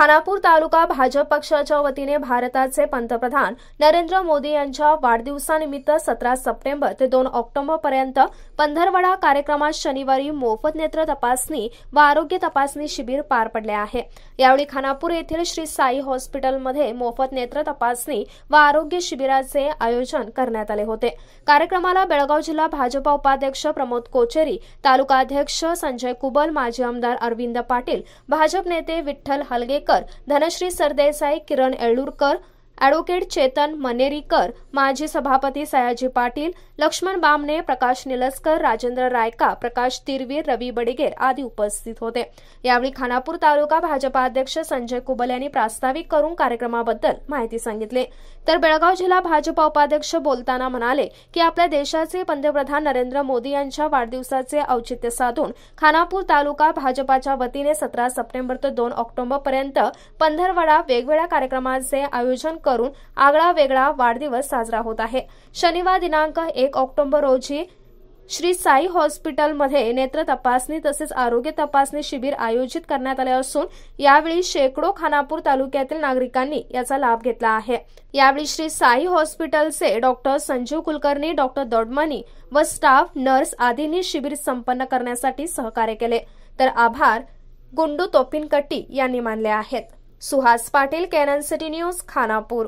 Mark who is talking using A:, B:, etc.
A: खानापूर तालुका भाजप पक्षाच्या वतीने भारताचे पंतप्रधान नरेंद्र मोदी यांच्या वाढदिवसानिमित्त सतरा सप्टेंबर ते दोन ऑक्टोबरपर्यंत पंधरवडा कार्यक्रमात शनिवारी मोफत नेत्र तपासणी व आरोग्य तपासणी शिबिर पार पडले आहे यावेळी खानापूर येथील श्री साई हॉस्पिटलमध्ये मोफत नेत्र तपासणी व आरोग्य शिबिराचे आयोजन करण्यात आले होते कार्यक्रमाला बेळगाव जिल्हा भाजपा उपाध्यक्ष प्रमोद कोचेरी तालुकाध्यक्ष संजय कुबल माजी आमदार अरविंद पाटील भाजप नेते विठ्ठल हलगेकर धनश्री सरदेसाई किरण एळूरकर ॲडव्होकेट चेतन मनेरीकर माजी सभापती सयाजी पाटील लक्ष्मण बामणे प्रकाश निलस्कर राजेंद्र रायका प्रकाश तिरवीर रवी बडिगेर आदी उपस्थित होते यावेळी खानापूर तालुका भाजपा अध्यक्ष संजय कुबल यांनी प्रास्ताविक करून कार्यक्रमाबद्दल माहिती सांगितली तर बेळगाव जिल्हा भाजपा उपाध्यक्ष बोलताना म्हणाले की आपल्या देशाचे पंतप्रधान नरेंद्र मोदी यांच्या वाढदिवसाचे औचित्य साधून खानापूर तालुका भाजपाच्या वतीने सतरा सप्टेंबर ते दोन ऑक्टोबरपर्यंत पंधरवडा वेगवेगळ्या कार्यक्रमांचे आयोजन करून आगळा वेगळा वाढदिवस साजरा होत आहे शनिवार दिनांक एक एक ऑक्टोबर रोजी श्री साई हॉस्पिटलमध्ये नेत्र तपासणी तसेच आरोग्य तपासणी शिबिर आयोजित करण्यात आले असून यावेळी शेकडो खानापूर तालुक्यातील नागरिकांनी याचा लाभ घेतला आहे यावेळी श्री साई हॉस्पिटलचे डॉक्टर संजीव कुलकर्णी डॉक्टर दोडमानी व स्टाफ नर्स आदींनी शिबिर संपन्न करण्यासाठी सहकार्य केले तर आभार गुंडू तोपिनकट्टी यांनी मानले आहेत Suhas Patil Canon city news Khanapur